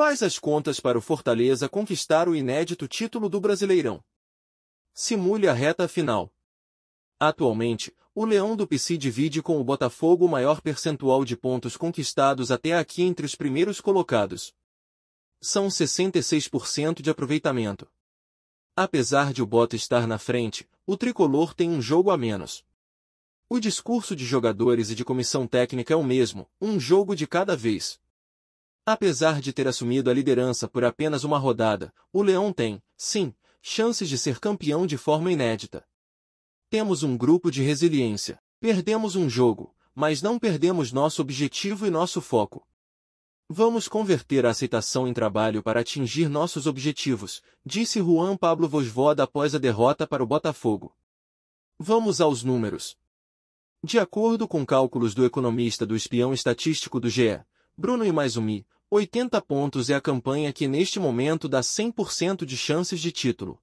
Quais as contas para o Fortaleza conquistar o inédito título do Brasileirão? Simule a reta final. Atualmente, o Leão do PC divide com o Botafogo o maior percentual de pontos conquistados até aqui entre os primeiros colocados. São 66% de aproveitamento. Apesar de o Bota estar na frente, o tricolor tem um jogo a menos. O discurso de jogadores e de comissão técnica é o mesmo, um jogo de cada vez. Apesar de ter assumido a liderança por apenas uma rodada, o Leão tem, sim, chances de ser campeão de forma inédita. Temos um grupo de resiliência. Perdemos um jogo, mas não perdemos nosso objetivo e nosso foco. Vamos converter a aceitação em trabalho para atingir nossos objetivos, disse Juan Pablo Vosvoda após a derrota para o Botafogo. Vamos aos números. De acordo com cálculos do economista do espião estatístico do GE, Bruno Imaizumi, 80 pontos é a campanha que neste momento dá 100% de chances de título.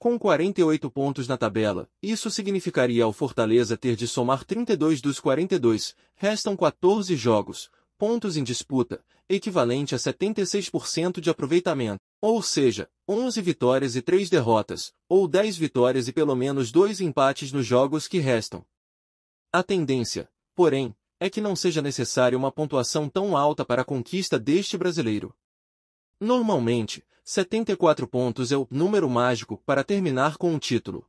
Com 48 pontos na tabela, isso significaria ao Fortaleza ter de somar 32 dos 42, restam 14 jogos, pontos em disputa, equivalente a 76% de aproveitamento, ou seja, 11 vitórias e 3 derrotas, ou 10 vitórias e pelo menos 2 empates nos jogos que restam. A tendência, porém, é que não seja necessária uma pontuação tão alta para a conquista deste brasileiro. Normalmente, 74 pontos é o número mágico para terminar com o um título.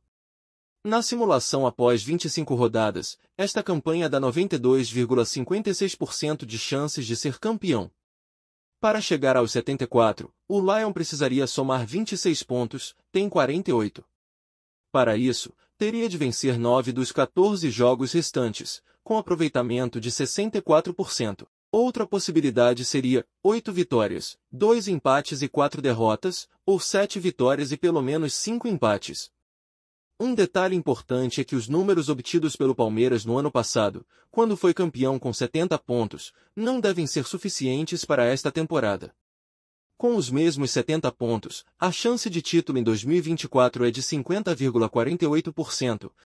Na simulação após 25 rodadas, esta campanha dá 92,56% de chances de ser campeão. Para chegar aos 74, o Lion precisaria somar 26 pontos, tem 48. Para isso, teria de vencer 9 dos 14 jogos restantes, com aproveitamento de 64%. Outra possibilidade seria 8 vitórias, 2 empates e 4 derrotas, ou 7 vitórias e pelo menos 5 empates. Um detalhe importante é que os números obtidos pelo Palmeiras no ano passado, quando foi campeão com 70 pontos, não devem ser suficientes para esta temporada. Com os mesmos 70 pontos, a chance de título em 2024 é de 50,48%,